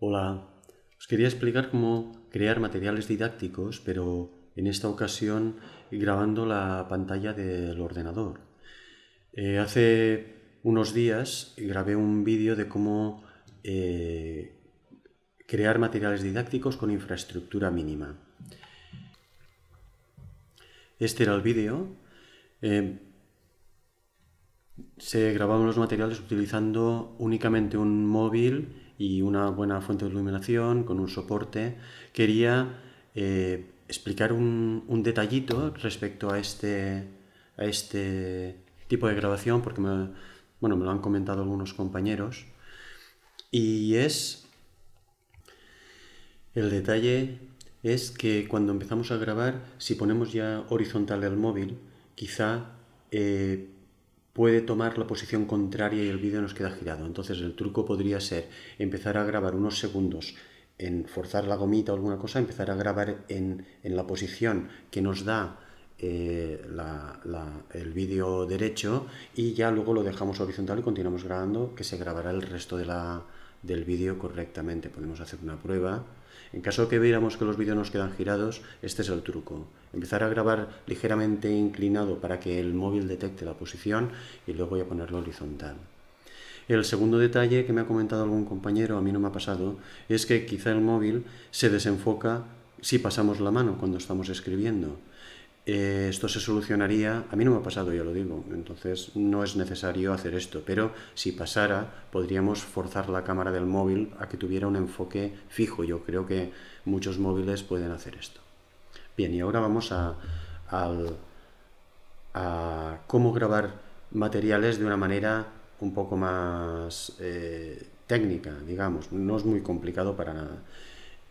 Hola, os quería explicar cómo crear materiales didácticos, pero en esta ocasión grabando la pantalla del ordenador. Eh, hace unos días grabé un vídeo de cómo eh, crear materiales didácticos con infraestructura mínima. Este era el vídeo. Eh, se grababan los materiales utilizando únicamente un móvil y una buena fuente de iluminación con un soporte, quería eh, explicar un, detallito respecto a este, a este tipo de grabación, porque me, bueno, me lo han comentado algunos compañeros, y es, el detalle es que cuando empezamos a grabar, si ponemos ya horizontal el móvil, quizá... Eh, puede tomar la posición contraria y el vídeo nos queda girado. Entonces el truco podría ser empezar a grabar unos segundos en forzar la gomita o alguna cosa, empezar a grabar en, la posición que nos da eh, el vídeo derecho y ya luego lo dejamos horizontal y continuamos grabando que se grabará el resto de del vídeo correctamente. Podemos hacer una prueba. En caso de que viéramos que los vídeos nos quedan girados, este es el truco. Empezar a grabar ligeramente inclinado para que el móvil detecte la posición y luego voy a ponerlo horizontal. El segundo detalle que me ha comentado algún compañero, a mí no me ha pasado, es que quizá el móvil se desenfoca si pasamos la mano cuando estamos escribiendo. Eh, esto se solucionaría, a mí no me ha pasado, ya lo digo, entonces no es necesario hacer esto, pero si pasara, podríamos forzar la cámara del móvil a que tuviera un enfoque fijo. Yo creo que muchos móviles pueden hacer esto. Bien, y ahora vamos a, cómo grabar materiales de una manera un poco más eh, técnica, digamos, no es muy complicado para nada.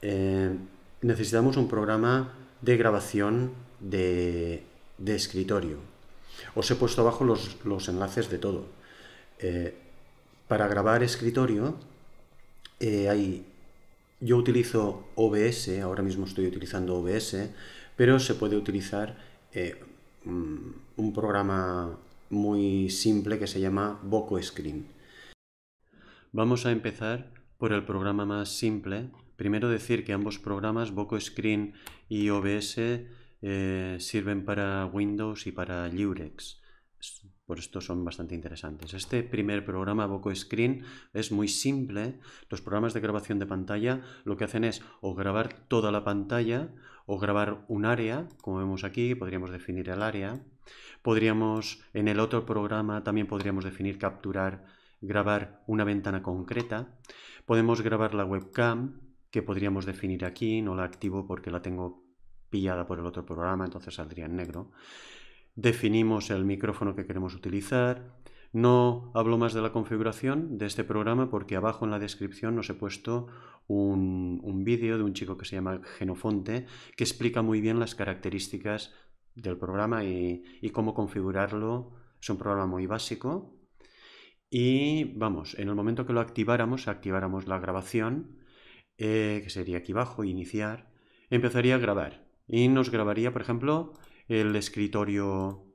Eh, necesitamos un programa de grabación de, escritorio. Os he puesto abajo los, enlaces de todo. Eh, para grabar escritorio eh, hay, yo utilizo OBS, ahora mismo estoy utilizando OBS, pero se puede utilizar eh, mm, un programa muy simple que se llama Boco Screen. Vamos a empezar por el programa más simple. Primero decir que ambos programas, Boco Screen y OBS, eh, sirven para Windows y para Lurex. Por esto son bastante interesantes. Este primer programa, Bocoscreen, Screen, es muy simple. Los programas de grabación de pantalla lo que hacen es o grabar toda la pantalla o grabar un área, como vemos aquí, podríamos definir el área. Podríamos, en el otro programa, también podríamos definir capturar, grabar una ventana concreta. Podemos grabar la webcam, que podríamos definir aquí, no la activo porque la tengo pillada por el otro programa, entonces saldría en negro. Definimos el micrófono que queremos utilizar. No hablo más de la configuración de este programa porque abajo en la descripción nos he puesto un, vídeo de un chico que se llama Genofonte que explica muy bien las características del programa y, cómo configurarlo. Es un programa muy básico, y vamos, en el momento que lo activáramos, activáramos la grabación, eh, que sería aquí abajo, iniciar, empezaría a grabar y nos grabaría, por ejemplo, el escritorio,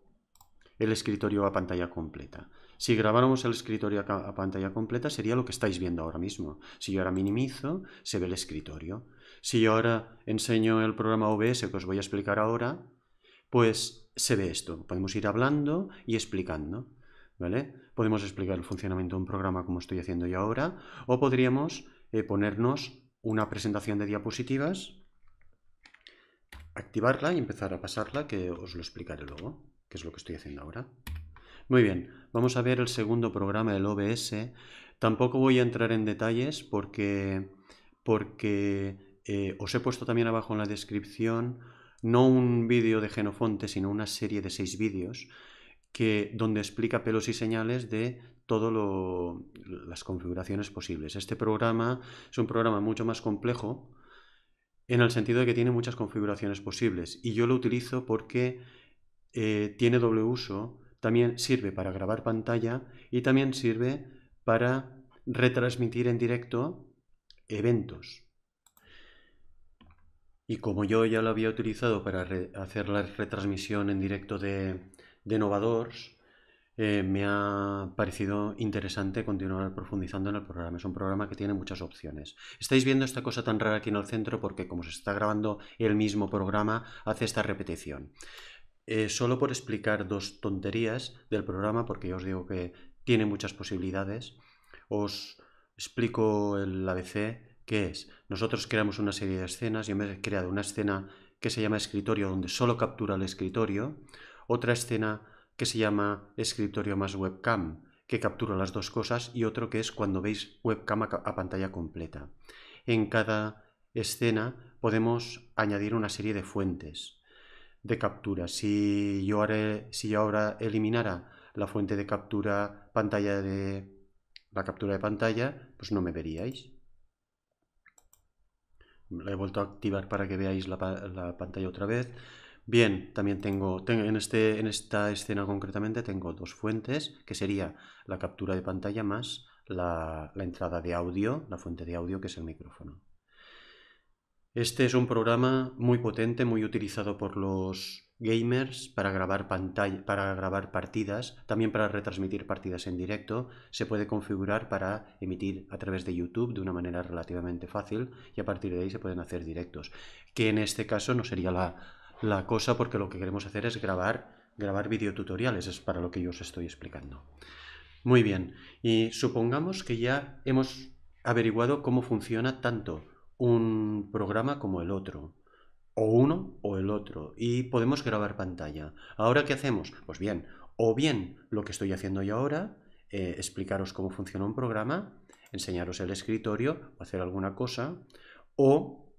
el escritorio a pantalla completa. Si grabáramos el escritorio a pantalla completa sería lo que estáis viendo ahora mismo. Si yo ahora minimizo, se ve el escritorio. Si yo ahora enseño el programa OBS que os voy a explicar ahora, pues se ve esto. Podemos ir hablando y explicando. ¿vale? Podemos explicar el funcionamiento de un programa como estoy haciendo yo ahora, o podríamos eh, ponernos una presentación de diapositivas activarla y empezar a pasarla, que os lo explicaré luego, que es lo que estoy haciendo ahora. Muy bien, vamos a ver el segundo programa del OBS. Tampoco voy a entrar en detalles porque, porque eh, os he puesto también abajo en la descripción no un vídeo de Genofonte, sino una serie de seis vídeos que, donde explica pelos y señales de todas las configuraciones posibles. Este programa es un programa mucho más complejo, en el sentido de que tiene muchas configuraciones posibles y yo lo utilizo porque eh, tiene doble uso, también sirve para grabar pantalla y también sirve para retransmitir en directo eventos. Y como yo ya lo había utilizado para hacer la retransmisión en directo de, de eh, me ha parecido interesante continuar profundizando en el programa. Es un programa que tiene muchas opciones. Estáis viendo esta cosa tan rara aquí en el centro porque como se está grabando el mismo programa, hace esta repetición. Eh, solo por explicar dos tonterías del programa, porque yo os digo que tiene muchas posibilidades, os explico el ABC, que es, nosotros creamos una serie de escenas, yo me he creado una escena que se llama escritorio, donde solo captura el escritorio, otra escena que se llama escritorio más webcam, que captura las dos cosas, y otro que es cuando veis webcam a, pantalla completa. En cada escena podemos añadir una serie de fuentes de captura. Si yo, haré, si ahora eliminara la fuente de captura pantalla de la captura de pantalla, pues no me veríais. La he vuelto a activar para que veáis la pantalla otra vez. Bien, también tengo, en, este, en esta escena concretamente tengo dos fuentes, que sería la captura de pantalla más la, entrada de audio, la fuente de audio que es el micrófono. Este es un programa muy potente, muy utilizado por los gamers para grabar pantalla, para grabar partidas, también para retransmitir partidas en directo, se puede configurar para emitir a través de YouTube de una manera relativamente fácil y a partir de ahí se pueden hacer directos, que en este caso no sería la la cosa porque lo que queremos hacer es grabar, grabar videotutoriales, es para lo que yo os estoy explicando. Muy bien, y supongamos que ya hemos averiguado cómo funciona tanto un programa como el otro, o uno o el otro, y podemos grabar pantalla. ¿Ahora qué hacemos? Pues bien, o bien lo que estoy haciendo yo ahora, eh, explicaros cómo funciona un programa, enseñaros el escritorio, hacer alguna cosa, o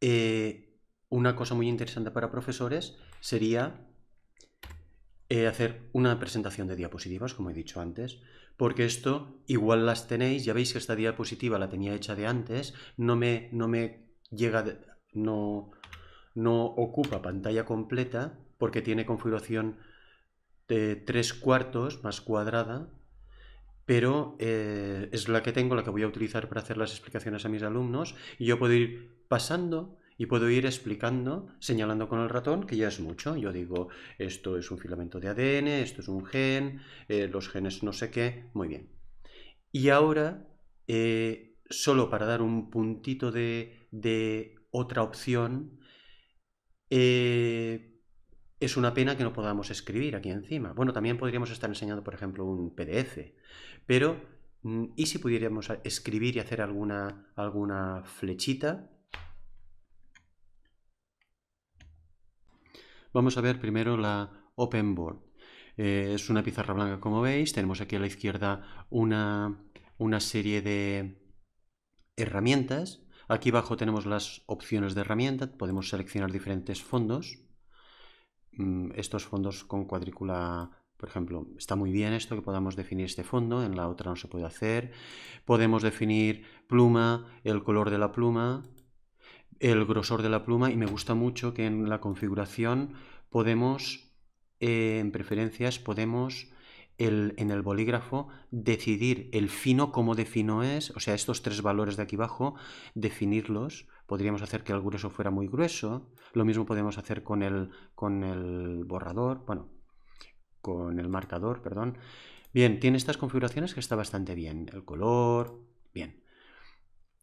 eh, una cosa muy interesante para profesores sería eh, hacer una presentación de diapositivas, como he dicho antes, porque esto igual las tenéis, ya veis que esta diapositiva la tenía hecha de antes, no me, no me llega, no, no ocupa pantalla completa porque tiene configuración de tres cuartos más cuadrada, pero eh, es la que tengo, la que voy a utilizar para hacer las explicaciones a mis alumnos y yo puedo ir pasando y puedo ir explicando, señalando con el ratón, que ya es mucho. Yo digo, esto es un filamento de ADN, esto es un gen, eh, los genes no sé qué, muy bien. Y ahora, eh, solo para dar un puntito de, otra opción, eh, es una pena que no podamos escribir aquí encima. Bueno, también podríamos estar enseñando, por ejemplo, un PDF, pero mm, ¿y si pudiéramos escribir y hacer alguna, alguna flechita? Vamos a ver primero la Open Board. Eh, es una pizarra blanca, como veis. Tenemos aquí a la izquierda una, una serie de herramientas. Aquí abajo tenemos las opciones de herramientas. Podemos seleccionar diferentes fondos. Mm, estos fondos con cuadrícula por ejemplo, está muy bien esto que podamos definir este fondo, en la otra no se puede hacer. Podemos definir pluma, el color de la pluma, el grosor de la pluma y me gusta mucho que en la configuración podemos, eh, en preferencias, podemos el, en el bolígrafo decidir el fino, cómo de fino es, o sea, estos tres valores de aquí abajo, definirlos. Podríamos hacer que el grueso fuera muy grueso, lo mismo podemos hacer con el, con el borrador, bueno, con el marcador, perdón. Bien, tiene estas configuraciones que está bastante bien, el color, bien.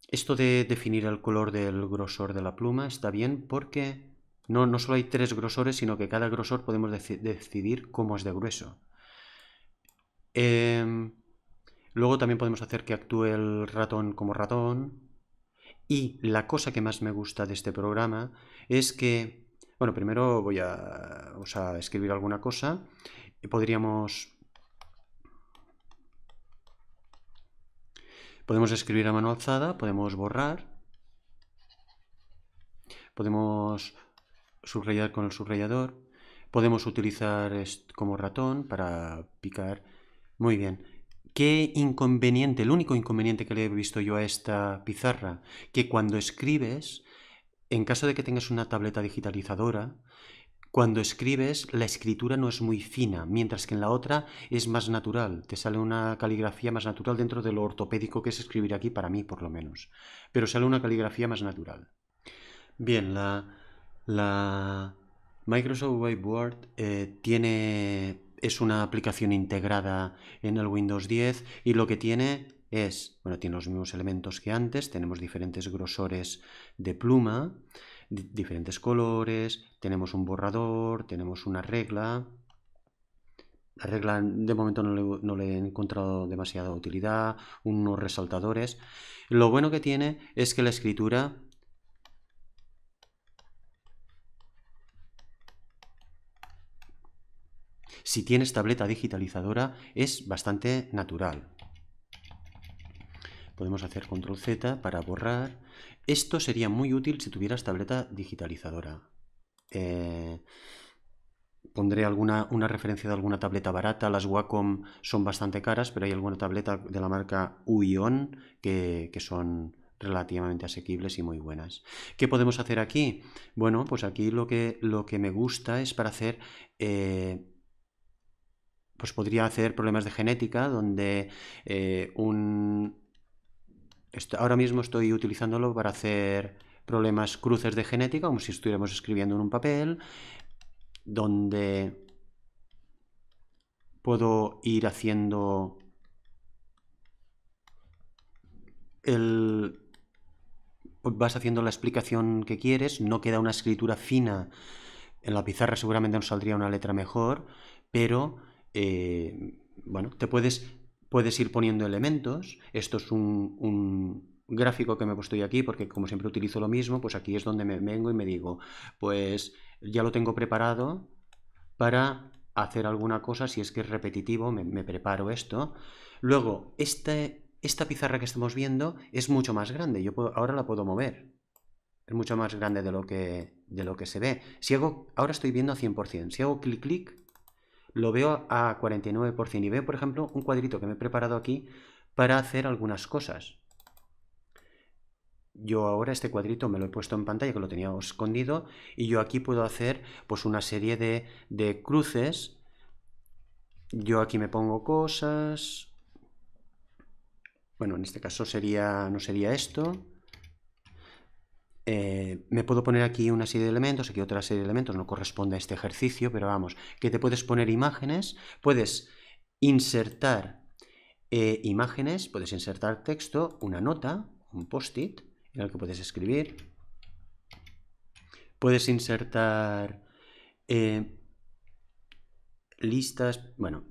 Esto de definir el color del grosor de la pluma está bien porque no, no solo hay tres grosores, sino que cada grosor podemos decidir cómo es de grueso. Em, luego también podemos hacer que actúe el ratón como ratón. Y la cosa que más me gusta de este programa es que, bueno, primero voy a, escribir alguna cosa. Podríamos Podemos escribir a mano alzada, podemos borrar, podemos subrayar con el subrayador, podemos utilizar como ratón para picar. Muy bien. ¿Qué inconveniente, el único inconveniente que le he visto yo a esta pizarra? Que cuando escribes, en caso de que tengas una tableta digitalizadora, cuando escribes, la escritura no es muy fina, mientras que en la otra es más natural, te sale una caligrafía más natural dentro de lo ortopédico que es escribir aquí, para mí por lo menos, pero sale una caligrafía más natural. Bien, la, la Microsoft Whiteboard eh, tiene, es una aplicación integrada en el Windows 10 y lo que tiene es, bueno, tiene los mismos elementos que antes, tenemos diferentes grosores de pluma, diferentes colores, tenemos un borrador, tenemos una regla. La regla de momento no le, he encontrado demasiada utilidad, unos resaltadores. Lo bueno que tiene es que la escritura si tienes tableta digitalizadora es bastante natural. Podemos hacer control Z para borrar. Esto sería muy útil si tuvieras tableta digitalizadora. Eh, pondré alguna, una referencia de alguna tableta barata. Las Wacom son bastante caras, pero hay alguna tableta de la marca Uion que, que son relativamente asequibles y muy buenas. ¿Qué podemos hacer aquí? Bueno, pues aquí lo que, lo que me gusta es para hacer... Eh, pues podría hacer problemas de genética donde eh, un, ahora mismo estoy utilizándolo para hacer problemas cruces de genética, como si estuviéramos escribiendo en un papel, donde puedo ir haciendo el... vas haciendo la explicación que quieres, no queda una escritura fina, en la pizarra seguramente nos saldría una letra mejor, pero eh, bueno, te puedes Puedes ir poniendo elementos. Esto es un, gráfico que me he puesto yo aquí, porque como siempre utilizo lo mismo, pues aquí es donde me vengo y me digo, pues ya lo tengo preparado para hacer alguna cosa, si es que es repetitivo, me, preparo esto. Luego, este, esta pizarra que estamos viendo es mucho más grande, yo ahora la puedo mover. Es mucho más grande de lo que, de lo que se ve. Si hago, ahora estoy viendo a 100%, si hago clic-clic, lo veo a 49%. Y veo, por ejemplo, un cuadrito que me he preparado aquí para hacer algunas cosas. Yo ahora este cuadrito me lo he puesto en pantalla, que lo tenía escondido, y yo aquí puedo hacer pues una serie de, de cruces. Yo aquí me pongo cosas. Bueno, en este caso sería no sería esto. Eh, me puedo poner aquí una serie de elementos, aquí otra serie de elementos, no corresponde a este ejercicio, pero vamos, que te puedes poner imágenes, puedes insertar eh, imágenes, puedes insertar texto, una nota, un post-it en el que puedes escribir, puedes insertar eh, listas, bueno,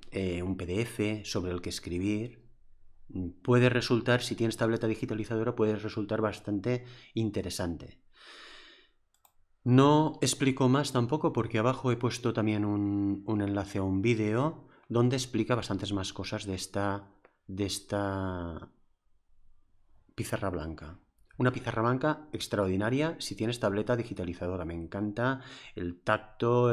un PDF sobre el que escribir, puede resultar, si tienes tableta digitalizadora, puede resultar bastante interesante. No explico más tampoco porque abajo he puesto también un, enlace a un vídeo donde explica bastantes más cosas de esta, de esta pizarra blanca. Una pizarra blanca extraordinaria si tienes tableta digitalizadora. Me encanta el tacto,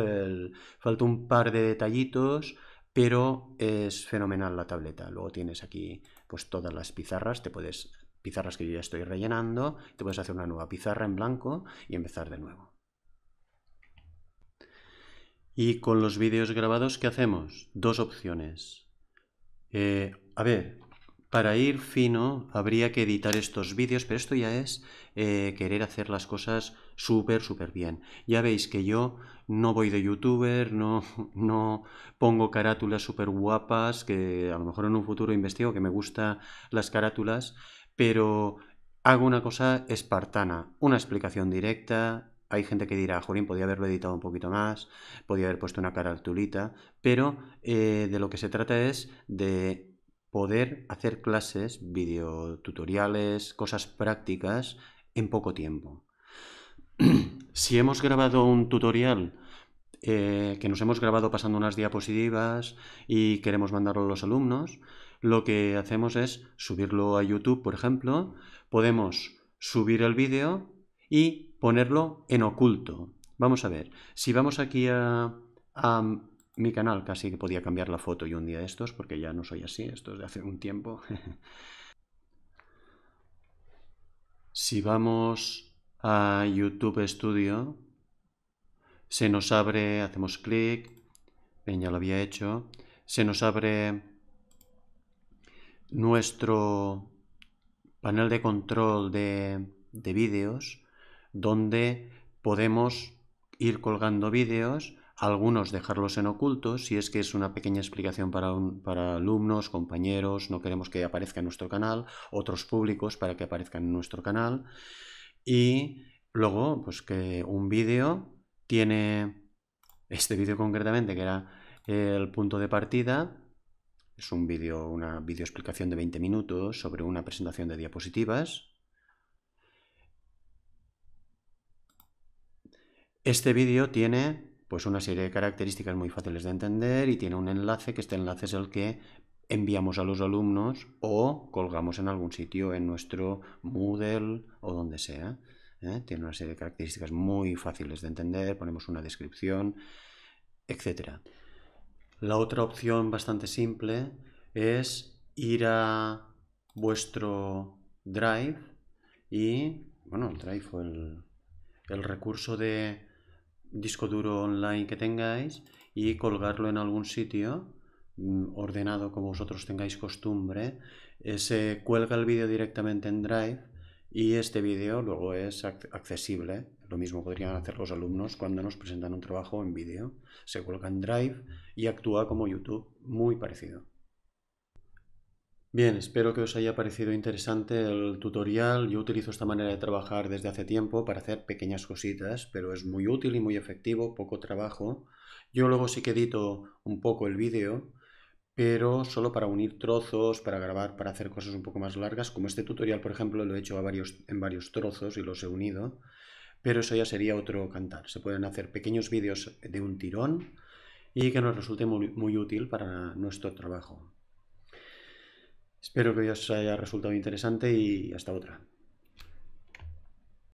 falta un par de detallitos, pero es fenomenal la tableta. Luego tienes aquí pues todas las pizarras, te puedes, pizarras que yo ya estoy rellenando, te puedes hacer una nueva pizarra en blanco y empezar de nuevo. Y con los vídeos grabados, ¿qué hacemos? Dos opciones. Eh, a ver, para ir fino habría que editar estos vídeos, pero esto ya es eh, querer hacer las cosas súper, súper bien. Ya veis que yo no voy de youtuber, no, no pongo carátulas súper guapas, que a lo mejor en un futuro investigo, que me gustan las carátulas, pero hago una cosa espartana, una explicación directa. Hay gente que dirá, Jorín, podía haberlo editado un poquito más, podía haber puesto una carátulita, pero eh, de lo que se trata es de poder hacer clases, videotutoriales, cosas prácticas en poco tiempo. si hemos grabado un tutorial eh, que nos hemos grabado pasando unas diapositivas y queremos mandarlo a los alumnos, lo que hacemos es subirlo a YouTube, por ejemplo, podemos subir el vídeo y ponerlo en oculto. Vamos a ver, si vamos aquí a, a mi canal, casi que podía cambiar la foto y un día de estos, porque ya no soy así, esto es de hace un tiempo. si vamos a YouTube Studio, se nos abre, hacemos clic, ya lo había hecho, se nos abre nuestro panel de control de, vídeos donde podemos ir colgando vídeos, algunos dejarlos en ocultos, si es que es una pequeña explicación para, para, alumnos, compañeros, no queremos que aparezca en nuestro canal, otros públicos para que aparezcan en nuestro canal, y luego pues que un vídeo tiene este vídeo concretamente, que era eh, el punto de partida. Es un vídeo, una video explicación de 20 minutos sobre una presentación de diapositivas. Este vídeo tiene pues una serie de características muy fáciles de entender y tiene un enlace, que este enlace es el que enviamos a los alumnos o colgamos en algún sitio, en nuestro Moodle o donde sea. ¿eh? tiene una serie de características muy fáciles de entender, ponemos una descripción, etc. La otra opción bastante simple es ir a vuestro Drive y, bueno, el Drive o el, el recurso de disco duro online que tengáis y colgarlo en algún sitio mm, ordenado como vosotros tengáis costumbre, eh, se cuelga el vídeo directamente en Drive y este vídeo luego es accesible. Lo mismo podrían hacer los alumnos cuando nos presentan un trabajo en vídeo. Se coloca en Drive y actúa como YouTube, muy parecido. Bien, espero que os haya parecido interesante el tutorial. Yo utilizo esta manera de trabajar desde hace tiempo para hacer pequeñas cositas, pero es muy útil y muy efectivo, poco trabajo. Yo luego sí que edito un poco el vídeo pero solo para unir trozos, para grabar, para hacer cosas un poco más largas, como este tutorial, por ejemplo, lo he hecho a varios, en varios trozos y los he unido, pero eso ya sería otro cantar. Se pueden hacer pequeños vídeos de un tirón y que nos resulte muy útil para nuestro trabajo. Espero que os haya resultado interesante y hasta otra.